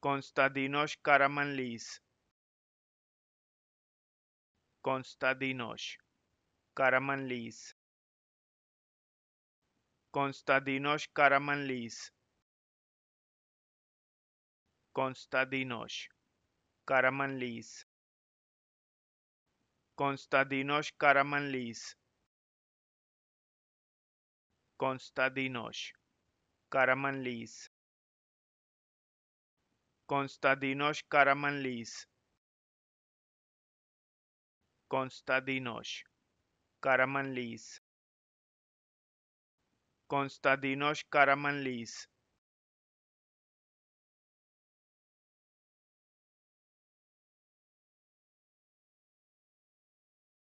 Constantinos Karamanlis Constantinos Karamanlis Constantinos Karamanlis Constantinos Karamanlis Constantinos Karamanlis Constantinos Karamanlis Constadinos Karamanlis Constadinos Karamanlis Constadinos Karamanlis